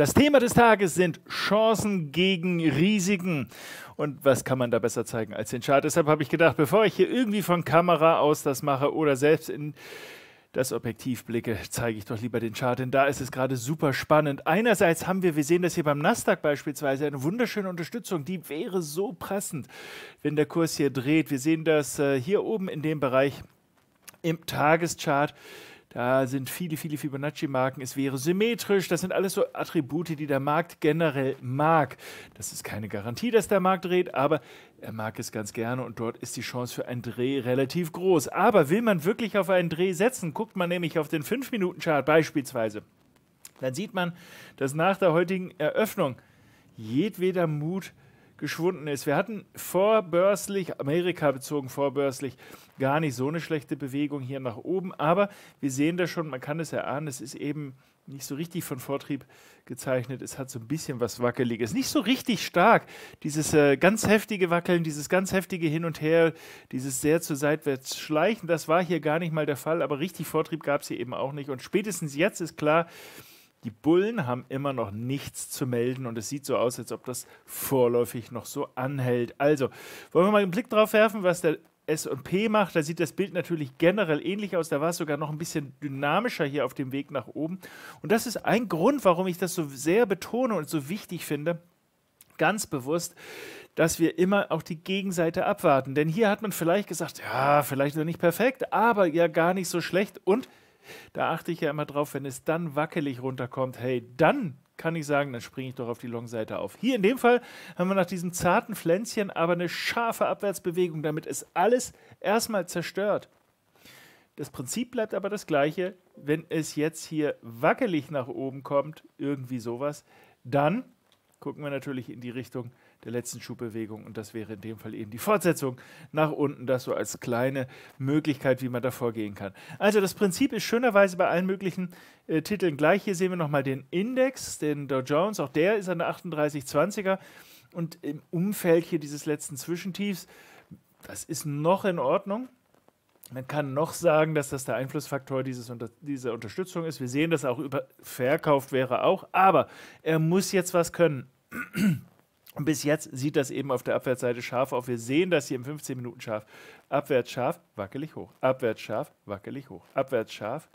Das Thema des Tages sind Chancen gegen Risiken. Und was kann man da besser zeigen als den Chart? Deshalb habe ich gedacht, bevor ich hier irgendwie von Kamera aus das mache oder selbst in das Objektiv blicke, zeige ich doch lieber den Chart, denn da ist es gerade super spannend. Einerseits haben wir, wir sehen das hier beim Nasdaq beispielsweise, eine wunderschöne Unterstützung, die wäre so passend, wenn der Kurs hier dreht. Wir sehen das äh, hier oben in dem Bereich im Tageschart. Da sind viele, viele Fibonacci-Marken. Es wäre symmetrisch. Das sind alles so Attribute, die der Markt generell mag. Das ist keine Garantie, dass der Markt dreht, aber er mag es ganz gerne und dort ist die Chance für einen Dreh relativ groß. Aber will man wirklich auf einen Dreh setzen, guckt man nämlich auf den 5-Minuten-Chart beispielsweise. Dann sieht man, dass nach der heutigen Eröffnung jedweder Mut geschwunden ist. Wir hatten vorbörslich, Amerika bezogen vorbörslich, gar nicht so eine schlechte Bewegung hier nach oben, aber wir sehen das schon, man kann es erahnen, es ist eben nicht so richtig von Vortrieb gezeichnet. Es hat so ein bisschen was Wackeliges. Nicht so richtig stark. Dieses äh, ganz heftige Wackeln, dieses ganz heftige Hin und Her, dieses sehr zu seitwärts schleichen, das war hier gar nicht mal der Fall. Aber richtig Vortrieb gab es hier eben auch nicht. Und spätestens jetzt ist klar, die Bullen haben immer noch nichts zu melden und es sieht so aus, als ob das vorläufig noch so anhält. Also, wollen wir mal einen Blick drauf werfen, was der SP macht, da sieht das Bild natürlich generell ähnlich aus. Da war es sogar noch ein bisschen dynamischer hier auf dem Weg nach oben. Und das ist ein Grund, warum ich das so sehr betone und so wichtig finde, ganz bewusst, dass wir immer auch die Gegenseite abwarten. Denn hier hat man vielleicht gesagt, ja, vielleicht noch nicht perfekt, aber ja gar nicht so schlecht. Und da achte ich ja immer drauf, wenn es dann wackelig runterkommt, hey, dann kann ich sagen, dann springe ich doch auf die Long-Seite auf. Hier in dem Fall haben wir nach diesem zarten Pflänzchen aber eine scharfe Abwärtsbewegung, damit es alles erstmal zerstört. Das Prinzip bleibt aber das gleiche. Wenn es jetzt hier wackelig nach oben kommt, irgendwie sowas, dann gucken wir natürlich in die Richtung der letzten Schubbewegung und das wäre in dem Fall eben die Fortsetzung nach unten, das so als kleine Möglichkeit, wie man da vorgehen kann. Also das Prinzip ist schönerweise bei allen möglichen äh, Titeln gleich. Hier sehen wir nochmal den Index, den Dow Jones, auch der ist an der 3820er und im Umfeld hier dieses letzten Zwischentiefs, das ist noch in Ordnung. Man kann noch sagen, dass das der Einflussfaktor dieses, dieser Unterstützung ist. Wir sehen, dass er auch über verkauft wäre auch, aber er muss jetzt was können. Und bis jetzt sieht das eben auf der Abwärtsseite scharf auf. Wir sehen das hier im 15 Minuten scharf. Abwärts scharf, wackelig hoch. Abwärts scharf, wackelig hoch. Abwärts scharf.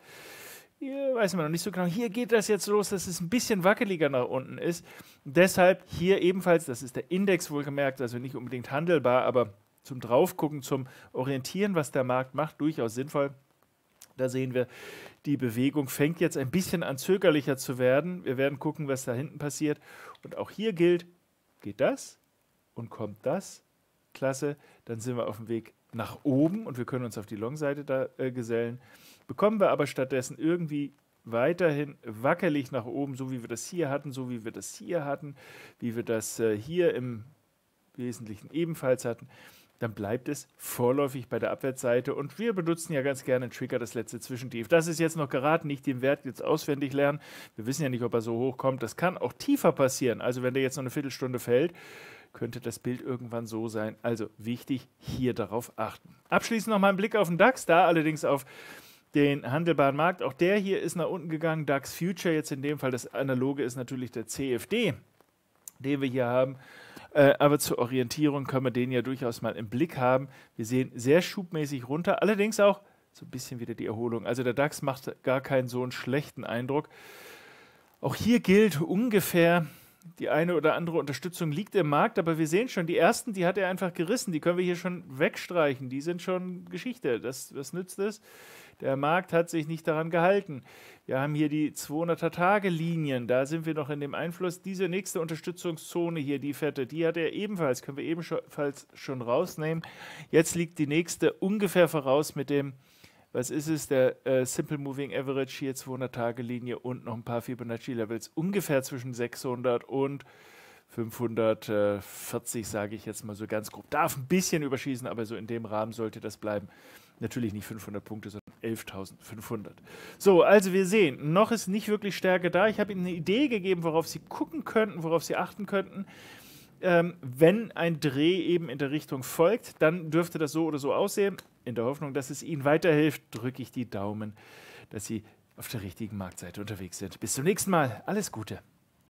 Hier weiß man noch nicht so genau. Hier geht das jetzt los, dass es ein bisschen wackeliger nach unten ist. Deshalb hier ebenfalls, das ist der Index wohlgemerkt, also nicht unbedingt handelbar, aber zum Draufgucken, zum Orientieren, was der Markt macht, durchaus sinnvoll. Da sehen wir, die Bewegung fängt jetzt ein bisschen an zögerlicher zu werden. Wir werden gucken, was da hinten passiert. Und auch hier gilt, geht das und kommt das. Klasse, dann sind wir auf dem Weg nach oben und wir können uns auf die Long-Seite da äh, gesellen. Bekommen wir aber stattdessen irgendwie weiterhin wackelig nach oben, so wie wir das hier hatten, so wie wir das hier hatten, wie wir das äh, hier im Wesentlichen ebenfalls hatten, dann bleibt es vorläufig bei der Abwärtsseite und wir benutzen ja ganz gerne den Trigger, das letzte Zwischentief. Das ist jetzt noch geraten, nicht den Wert jetzt auswendig lernen. Wir wissen ja nicht, ob er so hoch kommt. Das kann auch tiefer passieren. Also wenn der jetzt noch eine Viertelstunde fällt, könnte das Bild irgendwann so sein. Also wichtig, hier darauf achten. Abschließend nochmal ein Blick auf den DAX, da allerdings auf den handelbaren Markt. Auch der hier ist nach unten gegangen. DAX Future, jetzt in dem Fall das Analoge ist natürlich der CFD, den wir hier haben. Äh, aber zur Orientierung können wir den ja durchaus mal im Blick haben. Wir sehen sehr schubmäßig runter, allerdings auch so ein bisschen wieder die Erholung. Also der DAX macht gar keinen so einen schlechten Eindruck. Auch hier gilt ungefähr die eine oder andere Unterstützung liegt im Markt, aber wir sehen schon, die ersten, die hat er einfach gerissen. Die können wir hier schon wegstreichen. Die sind schon Geschichte. Das, was nützt es? Der Markt hat sich nicht daran gehalten. Wir haben hier die 200er-Tage-Linien. Da sind wir noch in dem Einfluss. Diese nächste Unterstützungszone hier, die fette, die hat er ebenfalls, können wir ebenfalls schon rausnehmen. Jetzt liegt die nächste ungefähr voraus mit dem was ist es, der äh, Simple Moving Average hier 200-Tage-Linie und noch ein paar Fibonacci-Levels, ungefähr zwischen 600 und 540, äh, sage ich jetzt mal so ganz grob. Darf ein bisschen überschießen, aber so in dem Rahmen sollte das bleiben. Natürlich nicht 500 Punkte, sondern 11.500. So, also wir sehen, noch ist nicht wirklich Stärke da. Ich habe Ihnen eine Idee gegeben, worauf Sie gucken könnten, worauf Sie achten könnten. Ähm, wenn ein Dreh eben in der Richtung folgt, dann dürfte das so oder so aussehen. In der Hoffnung, dass es Ihnen weiterhilft, drücke ich die Daumen, dass Sie auf der richtigen Marktseite unterwegs sind. Bis zum nächsten Mal. Alles Gute.